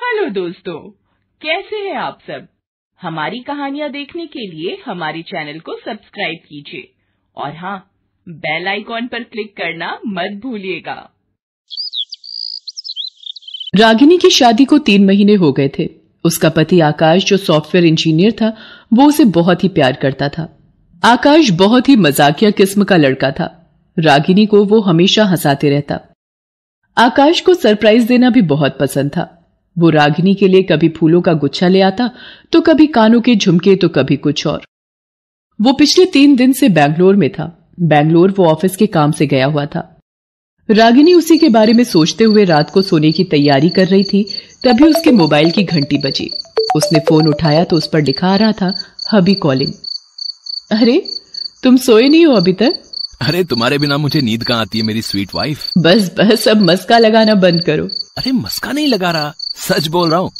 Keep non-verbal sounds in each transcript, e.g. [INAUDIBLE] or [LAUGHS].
hello दोस्तों कैसे हैं आप सब हमारी कहानियाँ देखने के लिए हमारे चैनल को सब्सक्राइब कीजिए और हाँ बेल आइकॉन पर क्लिक करना मत भूलिएगा रागिनी की शादी को तीन महीने हो गए थे उसका पति आकाश जो सॉफ्टवेयर इंजीनियर था वो उसे बहुत ही प्यार करता था आकाश बहुत ही मजाकिया किस्म का लड़का था रागिनी को वो हमेशा हंसाते रहता आकाश को सरप्राइज देना भी बहुत पसंद था वो रागिनी के लिए कभी फूलों का गुच्छा ले आता तो कभी कानों के झुमके तो कभी कुछ और वो पिछले तीन दिन से बैंगलोर में था बैंगलोर वो ऑफिस के काम से गया हुआ था रागिनी उसी के बारे में सोचते हुए रात को सोने की तैयारी कर रही थी तभी उसके मोबाइल की घंटी बजी उसने फोन उठाया तो उस पर लिखा आ रहा था हबी कॉलिंग अरे तुम सोए नहीं हो अभी तक अरे तुम्हारे बिना मुझे नींद कहाँ आती है मेरी स्वीट वाइफ बस बस अब मस्का लगाना बंद करो अरे मस्का नहीं लगा रहा सच बोल रहा हूँ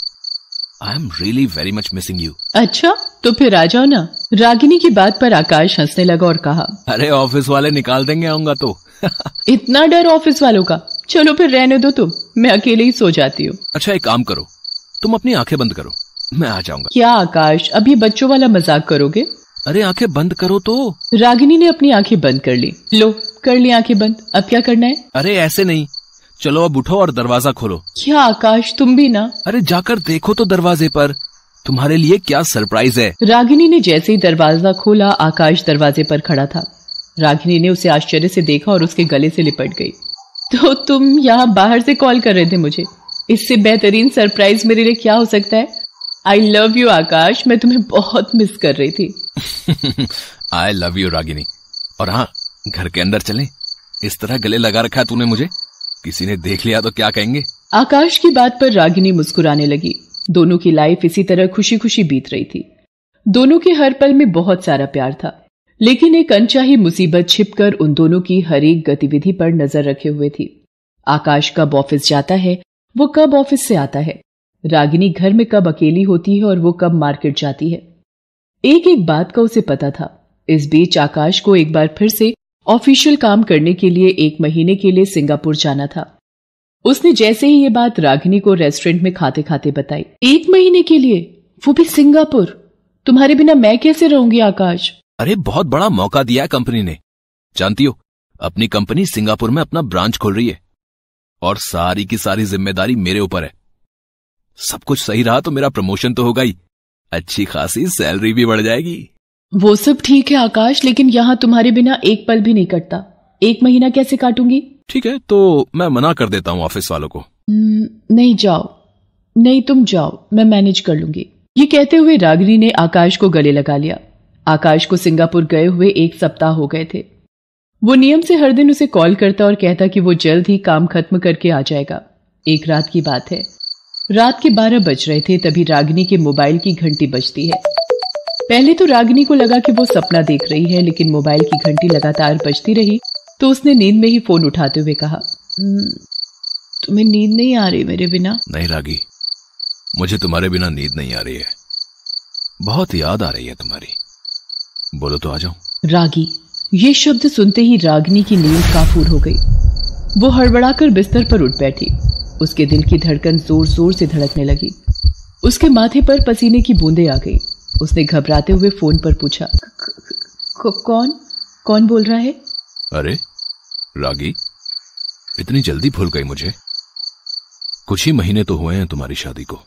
I am really very much missing you अच्छा तो फिर आ जाओ ना रागिनी की बात पर आकाश हंसने लगा और कहा अरे ऑफिस वाले निकाल देंगे आऊंगा तो [LAUGHS] इतना डर ऑफिस वालों का चलो फिर रहने दो तुम मैं अकेले ही सो जाती हूँ अच्छा एक काम करो तुम अपनी आंखें बंद करो मैं आ जाऊंगा क्या आकाश अभी बच्चों वाला मजाक करोगे अरे आंखें बंद करो तो रागिनी ने अपनी आंखें बंद कर ली लो कर ली आंखें बंद अब क्या करना है अरे ऐसे नहीं चलो अब उठो और दरवाजा खोलो क्या आकाश तुम भी ना अरे जाकर देखो तो दरवाजे पर तुम्हारे लिए क्या सरप्राइज है रागिनी ने जैसे ही दरवाजा खोला आकाश दरवाजे पर खड़ा था रागिनी ने उसे आश्चर्य से देखा और उसके गले से लिपट गई तो तुम यहाँ बाहर से कॉल कर रहे थे मुझे इससे बेहतरीन सरप्राइज मेरे लिए क्या हो सकता है आई लव यू आकाश मैं तुम्हें बहुत मिस कर रही थी आई लव यू रागिनी और हाँ घर के अंदर चलें इस तरह गले लगा रखा तूने मुझे किसी ने देख लिया तो क्या कहेंगे आकाश की बात पर रागिनी मुस्कुराने लगी दोनों की लाइफ इसी तरह खुशी खुशी बीत रही थी दोनों के हर पल में बहुत सारा प्यार था लेकिन एक अनचाही मुसीबत छिपकर उन दोनों की हर एक गतिविधि पर नजर रखे हुए थी आकाश कब ऑफिस जाता है वो कब ऑफिस से आता है रागिनी घर में कब अकेली होती है और वो कब मार्केट जाती है एक एक बात का उसे पता था इस बीच आकाश को एक बार फिर से ऑफिशियल काम करने के लिए एक महीने के लिए सिंगापुर जाना था उसने जैसे ही ये बात रागिनी को रेस्टोरेंट में खाते खाते बताई एक महीने के लिए वो भी सिंगापुर तुम्हारे बिना मैं कैसे रहूंगी आकाश अरे बहुत बड़ा मौका दिया है कंपनी ने जानती हो अपनी कंपनी सिंगापुर में अपना ब्रांच खोल रही है और सारी की सारी जिम्मेदारी मेरे ऊपर है सब कुछ सही रहा तो मेरा प्रमोशन तो होगा ही अच्छी खासी सैलरी भी बढ़ जाएगी वो सब ठीक है आकाश लेकिन यहाँ तुम्हारे बिना एक पल भी नहीं कटता एक महीना कैसे काटूंगी ठीक है तो मैं मना कर देता हूँ ऑफिस वालों को हम्म, नहीं जाओ नहीं तुम जाओ मैं मैनेज कर लूंगी ये कहते हुए रागिनी ने आकाश को गले लगा लिया आकाश को सिंगापुर गए हुए एक सप्ताह हो गए थे वो नियम से हर दिन उसे कॉल करता और कहता कि वो जल्द ही काम खत्म करके आ जाएगा एक रात की बात है रात के बारह बज रहे थे तभी रागिनी के मोबाइल की घंटी बजती है पहले तो रागिनी को लगा कि वो सपना देख रही है लेकिन मोबाइल की घंटी लगातार बजती रही तो उसने नींद में ही फोन उठाते हुए कहा हम्म, तुम्हें नींद नहीं आ रही मेरे बिना नहीं रागी मुझे तुम्हारे बिना नींद नहीं आ रही है बहुत याद आ रही है तुम्हारी बोलो तो आ जाओ रागी ये शब्द सुनते ही रागनी की नींद काफूर हो गई वो हड़बड़ाकर बिस्तर पर उठ बैठी उसके दिल की धड़कन जोर जोर से धड़कने लगी उसके माथे पर पसीने की बूंदे आ गई उसने घबराते हुए फोन पर पूछा कौन कौन बोल रहा है अरे रागी इतनी जल्दी भूल गई मुझे कुछ ही महीने तो हुए हैं तुम्हारी शादी को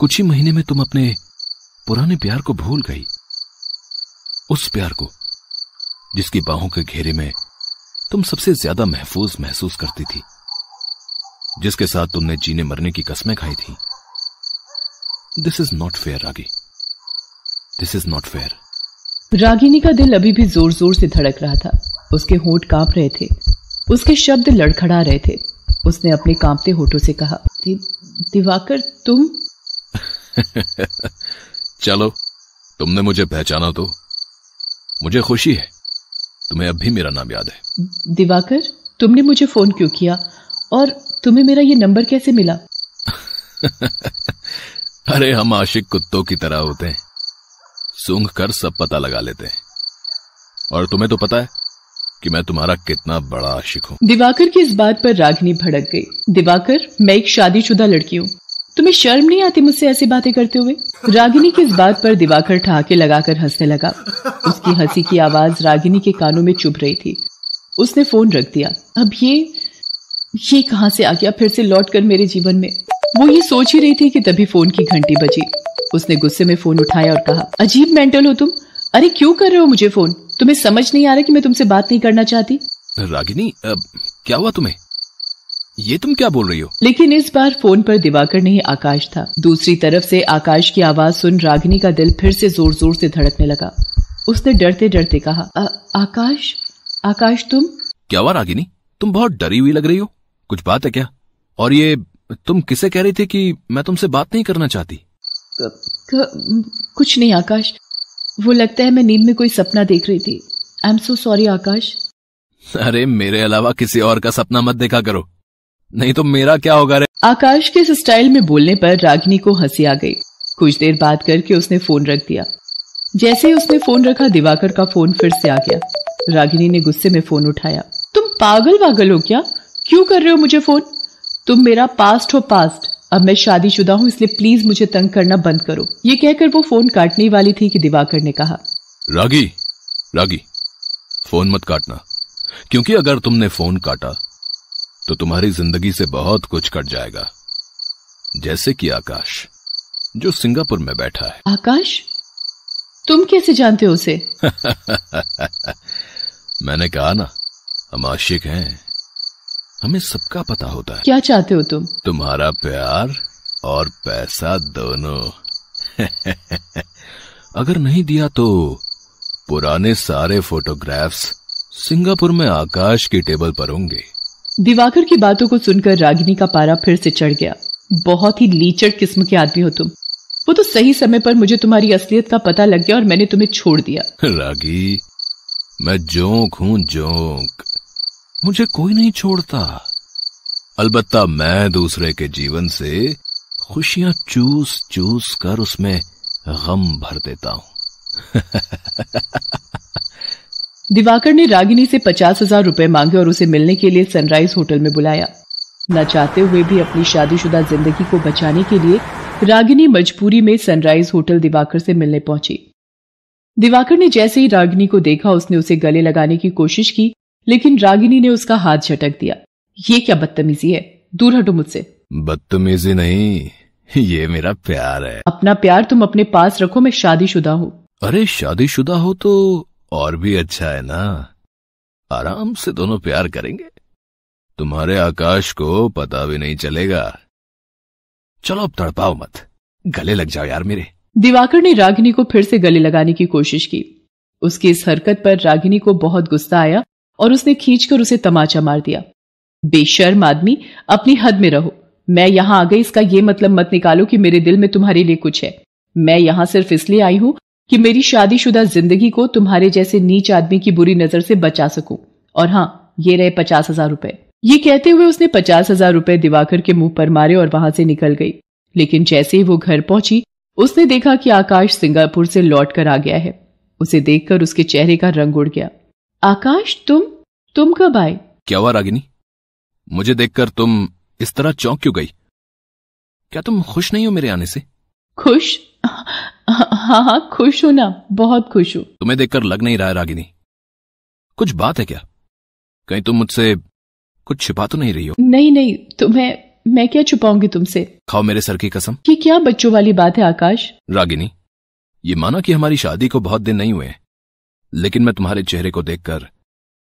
कुछ ही महीने में तुम अपने पुराने प्यार को भूल गई उस प्यार को जिसकी बाहों के घेरे में तुम सबसे ज्यादा महफूज महसूस करती थी जिसके साथ तुमने जीने मरने की कस्में खाई थी दिस इज नॉट फेयर रागी this is not fair Ragini का दिल अभी भी जोर जोर से धड़क रहा था उसके होठ कांप रहे थे उसके शब्द लड़खड़ा रहे थे उसने अपने कांपते होठों से कहा दि, दिवाकर तुम [LAUGHS] चलो तुमने मुझे पहचाना तो मुझे खुशी है तुम्हें अब भी मेरा नाम याद है दिवाकर तुमने मुझे फोन क्यों किया और तुम्हें मेरा ये नंबर कैसे मिला [LAUGHS] अरे हम आशिक कुत्तों की तरह होते हैं सूंघ कर सब पता लगा लेते हैं और तुम्हें तो पता है कि मैं तुम्हारा कितना बड़ा आशिक हूँ दिवाकर की इस बात पर रागनी भड़क गई दिवाकर मैं एक शादीशुदा लड़की हूँ तुम्हें शर्म नहीं आती मुझसे ऐसी बातें करते हुए रागिनी की इस बात पर दिवाकर ठहाके लगाकर हंसने लगा उसकी हंसी की आवाज रागिनी के कानों में चुभ रही थी उसने फोन रख दिया अब ये ये कहाँ से आ गया फिर से लौट कर मेरे जीवन में वो ये सोच ही रही थी कि तभी फोन की घंटी बजी उसने गुस्से में फोन उठाया और कहा अजीब मेंटल हो तुम अरे क्यों कर रहे हो मुझे फोन तुम्हें समझ नहीं आ रहा कि मैं तुमसे बात नहीं करना चाहती रागिनी अब क्या हुआ तुम्हें ये तुम क्या बोल रही हो लेकिन इस बार फोन पर दिवाकर नहीं आकाश था दूसरी तरफ से आकाश की आवाज सुन रागिनी का दिल फिर से जोर जोर से धड़कने लगा उसने डरते डरते कहा आकाश आकाश तुम क्या हुआ रागिनी तुम बहुत डरी हुई लग रही हो कुछ बात है क्या और ये तुम किसे कह रही थी कि मैं तुमसे बात नहीं करना चाहती क, क, कुछ नहीं आकाश वो लगता है मैं नींद में कोई सपना देख रही थी आई एम सो सॉरी आकाश अरे मेरे अलावा किसी और का सपना मत देखा करो नहीं तो मेरा क्या होगा रे आकाश के स्टाइल में बोलने पर रागिनी को हंसी आ गई कुछ देर बात करके उसने फोन रख दिया जैसे ही उसने फोन रखा दिवाकर का फोन फिर से आ गया रागिनी ने गुस्से में फोन उठाया तुम पागल वागल हो क्या क्यों कर रहे हो मुझे फोन तुम मेरा पास्ट हो पास्ट अब मैं शादीशुदा हूं इसलिए प्लीज मुझे तंग करना बंद करो ये कहकर वो फोन काटने वाली थी कि दिवाकर ने कहा रागी रागी फोन मत काटना क्योंकि अगर तुमने फोन काटा तो तुम्हारी जिंदगी से बहुत कुछ कट जाएगा जैसे कि आकाश जो सिंगापुर में बैठा है आकाश तुम कैसे जानते हो उसे [LAUGHS] मैंने कहा ना हम आशिक हैं हमें सबका पता होता है क्या चाहते हो तुम तुम्हारा प्यार और पैसा दोनों [LAUGHS] अगर नहीं दिया तो पुराने सारे फोटोग्राफ्स सिंगापुर में आकाश की टेबल पर होंगे दिवाकर की बातों को सुनकर रागिनी का पारा फिर से चढ़ गया बहुत ही लीचड़ किस्म के आदमी हो तुम वो तो सही समय पर मुझे तुम्हारी असलियत का पता लग गया और मैंने तुम्हें छोड़ दिया [LAUGHS] रागी मैं जोंक हूँ जोंक मुझे कोई नहीं छोड़ता अलबत्ता मैं दूसरे के जीवन से खुशियां चूस चूस कर उसमें गम भर देता हूं [LAUGHS] दिवाकर ने रागिनी से पचास हजार रुपए मांगे और उसे मिलने के लिए सनराइज होटल में बुलाया न चाहते हुए भी अपनी शादीशुदा जिंदगी को बचाने के लिए रागिनी मजबूरी में सनराइज होटल दिवाकर से मिलने पहुंची दिवाकर ने जैसे ही रागिनी को देखा उसने उसे गले लगाने की कोशिश की लेकिन रागिनी ने उसका हाथ झटक दिया ये क्या बदतमीजी है दूर हटो मुझसे बदतमीजी नहीं ये मेरा प्यार है अपना प्यार तुम अपने पास रखो मैं शादीशुदा हूँ अरे शादीशुदा हो तो और भी अच्छा है ना आराम से दोनों प्यार करेंगे तुम्हारे आकाश को पता भी नहीं चलेगा चलो अब तड़पाओ मत गले लग जाओ यार मेरे दिवाकर ने रागिनी को फिर से गले लगाने की कोशिश की उसकी इस हरकत पर रागिनी को बहुत गुस्सा आया और उसने खींचकर उसे तमाचा मार दिया बेशर्म आदमी अपनी हद में रहो मैं यहां आ गई इसका यह मतलब मत निकालो कि मेरे दिल में तुम्हारे लिए कुछ है मैं यहां सिर्फ इसलिए आई हूं कि मेरी शादीशुदा जिंदगी को तुम्हारे जैसे नीच आदमी की बुरी नजर से बचा सकूं और हां ये रहे पचास हजार रुपए ये कहते हुए उसने पचास हजार रुपए दिवाकर के मुंह पर मारे और वहां से निकल गई लेकिन जैसे ही वो घर पहुंची उसने देखा कि आकाश सिंगापुर से लौट कर आ गया है उसे देखकर उसके चेहरे का रंग उड़ गया आकाश तुम तुम कब आए क्या हुआ रागिनी मुझे देखकर तुम इस तरह चौंक क्यों गई क्या तुम खुश नहीं हो मेरे आने से खुश हाँ हाँ खुश हूं ना बहुत खुश हूं तुम्हें देखकर लग नहीं रहा है रागिनी कुछ बात है क्या कहीं तुम मुझसे कुछ छिपा तो नहीं रही हो नहीं नहीं तुम्हें मैं क्या छुपाऊंगी तुमसे खाओ मेरे सर की कसम की क्या बच्चों वाली बात है आकाश रागिनी ये माना कि हमारी शादी को बहुत दिन नहीं हुए लेकिन मैं तुम्हारे चेहरे को देखकर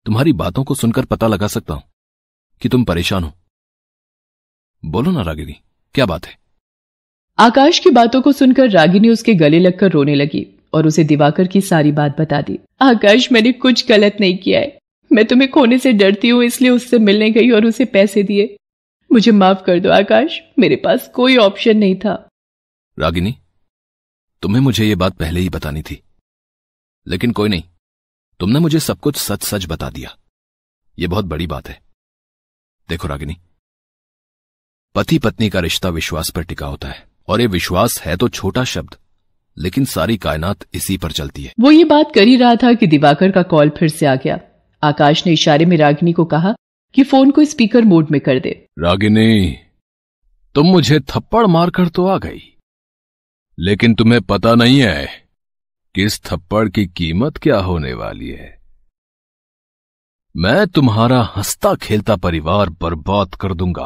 तुम्हारी बातों को सुनकर पता लगा सकता हूं कि तुम परेशान हो बोलो ना रागिनी क्या बात है आकाश की बातों को सुनकर रागिनी उसके गले लगकर रोने लगी और उसे दिवाकर की सारी बात बता दी आकाश मैंने कुछ गलत नहीं किया है मैं तुम्हें खोने से डरती हूँ इसलिए उससे मिलने गई और उसे पैसे दिए मुझे माफ कर दो आकाश मेरे पास कोई ऑप्शन नहीं था रागिनी तुम्हें मुझे ये बात पहले ही बतानी थी लेकिन कोई नहीं तुमने मुझे सब कुछ सच सच बता दिया यह बहुत बड़ी बात है देखो रागिनी पति पत्नी का रिश्ता विश्वास पर टिका होता है और ये विश्वास है तो छोटा शब्द लेकिन सारी कायनात इसी पर चलती है वो ये बात कर ही रहा था कि दिवाकर का कॉल फिर से आ गया आकाश ने इशारे में रागिनी को कहा कि फोन को स्पीकर मोड में कर दे रागिनी तुम मुझे थप्पड़ मारकर तो आ गई लेकिन तुम्हें पता नहीं है किस थप्पड़ की कीमत क्या होने वाली है मैं तुम्हारा हंसता खेलता परिवार बर्बाद कर दूंगा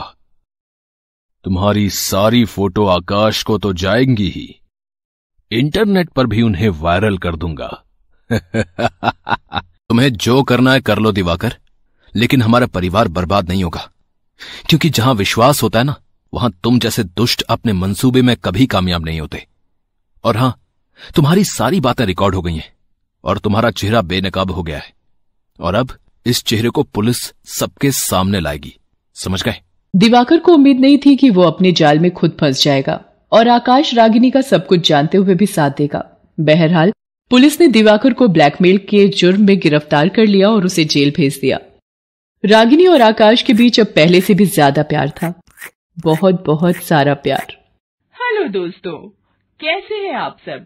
तुम्हारी सारी फोटो आकाश को तो जाएंगी ही इंटरनेट पर भी उन्हें वायरल कर दूंगा [LAUGHS] तुम्हें जो करना है कर लो दिवाकर लेकिन हमारा परिवार बर्बाद नहीं होगा क्योंकि जहां विश्वास होता है ना वहां तुम जैसे दुष्ट अपने मंसूबे में कभी कामयाब नहीं होते और हां तुम्हारी सारी बातें रिकॉर्ड हो गई हैं और तुम्हारा चेहरा बेनकाब हो गया है और अब इस चेहरे को पुलिस सबके सामने लाएगी समझ गए दिवाकर को उम्मीद नहीं थी कि वो अपने जाल में खुद फंस जाएगा और आकाश रागिनी का सब कुछ जानते हुए भी साथ देगा बहरहाल पुलिस ने दिवाकर को ब्लैकमेल के जुर्म में गिरफ्तार कर लिया और उसे जेल भेज दिया रागिनी और आकाश के बीच अब पहले से भी ज्यादा प्यार था बहुत बहुत सारा प्यार हेलो दोस्तों कैसे हैं आप सब